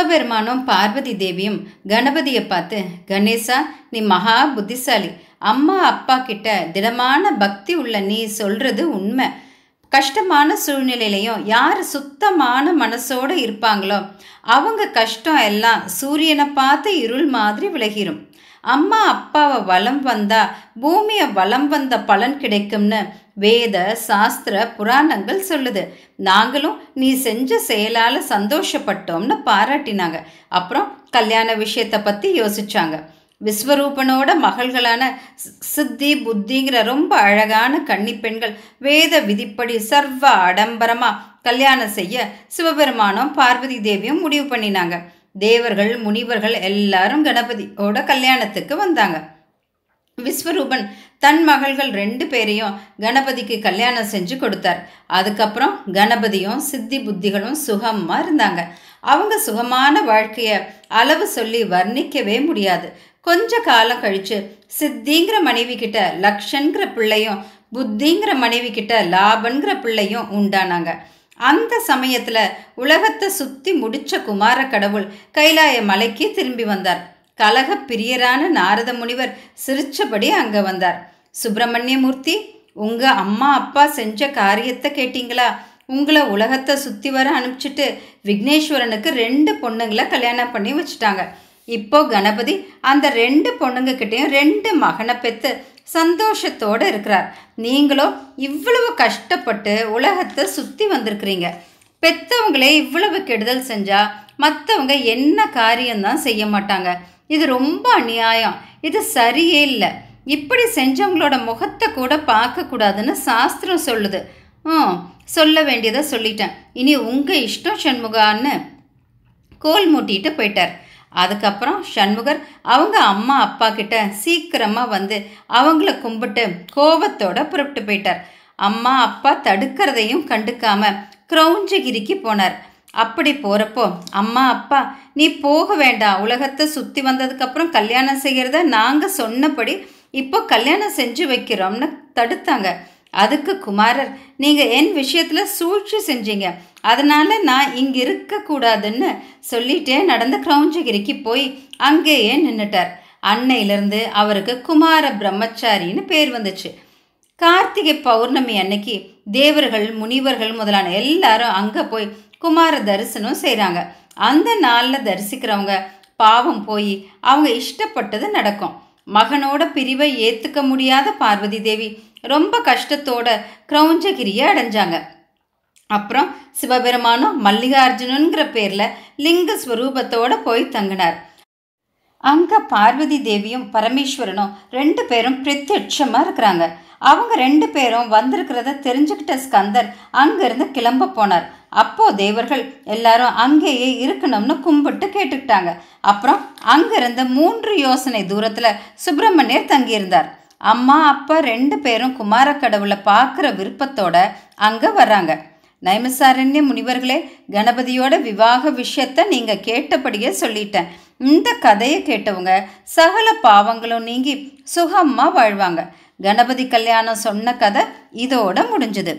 சிவபெருமானும் பார்வதி தேவியும் கணபதியை பார்த்து கணேசா நீ மகா புத்திசாலி அம்மா அப்பா கிட்ட திடமான பக்தி உள்ள நீ சொல்றது உண்மை கஷ்டமான சூழ்நிலையிலையும் யார் சுத்தமான மனசோடு இருப்பாங்களோ அவங்க கஷ்டம் எல்லாம் சூரியனை பார்த்து இருள் மாதிரி விலகிரும் அம்மா அப்பாவை வளம் வந்தா பூமியை வளம் வந்த பலன் கிடைக்கும்னு வேத சாஸ்திர புராணங்கள் சொல்லுது நாங்களும் நீ செஞ்ச செயலால் சந்தோஷப்பட்டோம்னு பாராட்டினாங்க அப்புறம் கல்யாண விஷயத்தை பற்றி யோசிச்சாங்க விஸ்வரூபனோட மகள்களான சித்தி புத்திங்கிற ரொம்ப அழகான கன்னி பெண்கள் வேத விதிப்படி சர்வ ஆடம்பரமாக கல்யாணம் செய்ய சிவபெருமானும் பார்வதி தேவியும் முடிவு பண்ணினாங்க தேவர்கள் முனிவர்கள் எல்லாரும் கணபதியோட கல்யாணத்துக்கு வந்தாங்க விஸ்வரூபன் தன் மகள்கள் ரெண்டு பேரையும் கணபதிக்கு கல்யாணம் செஞ்சு கொடுத்தார் அதுக்கப்புறம் கணபதியும் சித்தி புத்திகளும் சுகமாக இருந்தாங்க அவங்க சுகமான வாழ்க்கையை அளவு சொல்லி வர்ணிக்கவே முடியாது கொஞ்ச காலம் கழித்து சித்திங்கிற மனைவி கிட்ட லக்ஷன்கிற பிள்ளையும் புத்திங்கிற மனைவி கிட்ட லாபன்கிற பிள்ளையும் உண்டானாங்க அந்த சமயத்தில் உலகத்தை சுற்றி முடிச்ச குமார கடவுள் கைலாய மலைக்கு திரும்பி வந்தார் கலக பிரியரான நாரத முனிவர் சிரிச்சபடி அங்கே வந்தார் சுப்பிரமணியமூர்த்தி உங்கள் அம்மா அப்பா செஞ்ச காரியத்தை கேட்டிங்களா உங்களை உலகத்தை சுற்றி வர அனுப்பிச்சிட்டு விக்னேஸ்வரனுக்கு ரெண்டு பொண்ணுங்களை கல்யாணம் பண்ணி வச்சுட்டாங்க இப்போ கணபதி அந்த ரெண்டு பொண்ணுங்கக்கிட்டேயும் ரெண்டு மகனை பெற்று சந்தோஷத்தோடு இருக்கிறார் நீங்களும் இவ்வளவு கஷ்டப்பட்டு உலகத்தை சுற்றி வந்திருக்கிறீங்க பெற்றவங்களே இவ்வளவு கெடுதல் செஞ்சால் மற்றவங்க என்ன காரியம்தான் செய்ய மாட்டாங்க இது ரொம்ப அநியாயம் இது சரியே இல்லை இப்படி செஞ்சவங்களோட முகத்தை கூட பார்க்கக்கூடாதுன்னு சாஸ்திரம் சொல்லுது ஆ சொல்ல வேண்டியதை சொல்லிட்டேன் இனி உங்கள் இஷ்டம் சண்முகான்னு கோல் மூட்டிட்டு போயிட்டார் அதுக்கப்புறம் சண்முகர் அவங்க அம்மா அப்பா கிட்ட சீக்கிரமாக வந்து அவங்கள கும்பிட்டு கோபத்தோட புறப்பட்டு போயிட்டார் அம்மா அப்பா தடுக்கிறதையும் கண்டுக்காம கிரௌஞ்சகிரிக்கு போனார் அப்படி போகிறப்போ அம்மா அப்பா நீ போக வேண்டாம் உலகத்தை சுற்றி வந்ததுக்கப்புறம் கல்யாணம் செய்கிறத நாங்கள் சொன்னபடி இப்போ கல்யாணம் செஞ்சு வைக்கிறோம்னு தடுத்தாங்க அதுக்கு குமாரர் நீங்கள் என் விஷயத்தில் சூழ்ச்சி செஞ்சீங்க அதனால் நான் இங்கே இருக்கக்கூடாதுன்னு சொல்லிட்டே நடந்த கிரௌஞ்சகிரிக்கு போய் அங்கேயே நின்றுட்டார் அன்னையிலிருந்து அவருக்கு குமார பிரம்மச்சாரின்னு பேர் வந்துச்சு கார்த்திகை பௌர்ணமி அன்னைக்கு தேவர்கள் முனிவர்கள் முதலான எல்லாரும் அங்கே போய் குமார தரிசனம் செய்கிறாங்க அந்த நாளில் தரிசிக்கிறவங்க பாவம் போய் அவங்க இஷ்டப்பட்டது நடக்கும் மகனோட பிரிவை ஏற்றுக்க முடியாத பார்வதி தேவி ரொம்ப கஷ்டத்தோட கிரௌஞ்சகிரியை அடைஞ்சாங்க அப்புறம் சிவபெருமானும் மல்லிகார்ஜுனனுங்கிற பேரில் லிங்க ஸ்வரூபத்தோட போய் தங்கினார் அங்கே பார்வதி தேவியும் பரமேஸ்வரனும் ரெண்டு பேரும் பிரத்யட்சமாக இருக்கிறாங்க அவங்க ரெண்டு பேரும் வந்திருக்கிறத தெரிஞ்சுக்கிட்ட ஸ்கந்தர் அங்கேருந்து கிளம்ப போனார் அப்போது தேவர்கள் எல்லாரும் அங்கேயே இருக்கணும்னு கும்பிட்டு கேட்டுக்கிட்டாங்க அப்புறம் அங்கேருந்து மூன்று யோசனை தூரத்தில் சுப்பிரமணியர் தங்கியிருந்தார் அம்மா அப்பா ரெண்டு பேரும் குமார கடவுளை பார்க்குற விருப்பத்தோட அங்கே வர்றாங்க நைமசாரண்ய முனிவர்களே கணபதியோட விவாக விஷயத்த நீங்கள் கேட்டபடியே சொல்லிட்டேன் இந்த கதையை கேட்டவங்க சகல பாவங்களும் நீங்கி சுகமாக வாழ்வாங்க கணபதி கல்யாணம் சொன்ன கதை இதோட முடிஞ்சுது